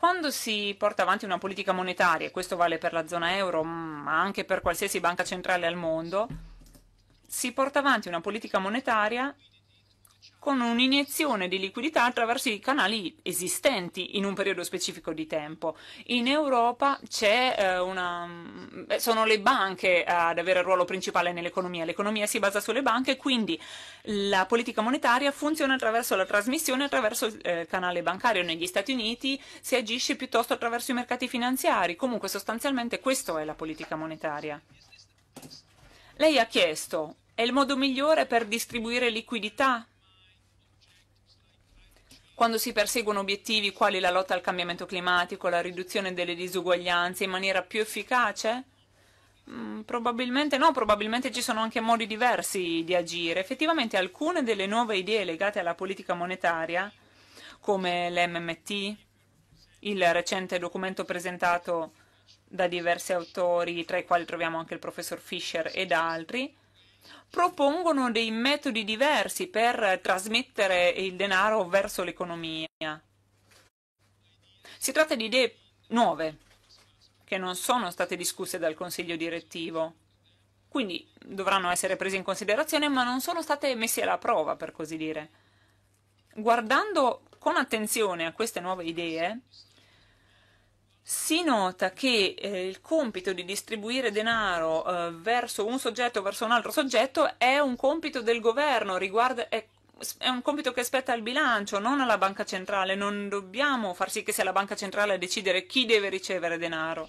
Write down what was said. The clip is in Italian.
Quando si porta avanti una politica monetaria, e questo vale per la zona euro, ma anche per qualsiasi banca centrale al mondo, si porta avanti una politica monetaria con un'iniezione di liquidità attraverso i canali esistenti in un periodo specifico di tempo. In Europa eh, una, mm, eh, sono le banche ad avere il ruolo principale nell'economia, l'economia si basa sulle banche, quindi la politica monetaria funziona attraverso la trasmissione, attraverso il eh, canale bancario. Negli Stati Uniti si agisce piuttosto attraverso i mercati finanziari, comunque sostanzialmente questa è la politica monetaria. Lei ha chiesto, è il modo migliore per distribuire liquidità quando si perseguono obiettivi quali la lotta al cambiamento climatico, la riduzione delle disuguaglianze in maniera più efficace? Mm, probabilmente no, probabilmente ci sono anche modi diversi di agire. Effettivamente alcune delle nuove idee legate alla politica monetaria, come l'MMT, il recente documento presentato da diversi autori, tra i quali troviamo anche il professor Fischer ed altri, propongono dei metodi diversi per trasmettere il denaro verso l'economia. Si tratta di idee nuove che non sono state discusse dal Consiglio direttivo, quindi dovranno essere prese in considerazione ma non sono state messe alla prova, per così dire. Guardando con attenzione a queste nuove idee, si nota che eh, il compito di distribuire denaro eh, verso un soggetto o verso un altro soggetto è un compito del governo, riguarda, è, è, un compito che spetta al bilancio, non alla banca centrale. Non dobbiamo far sì che sia la banca centrale a decidere chi deve ricevere denaro.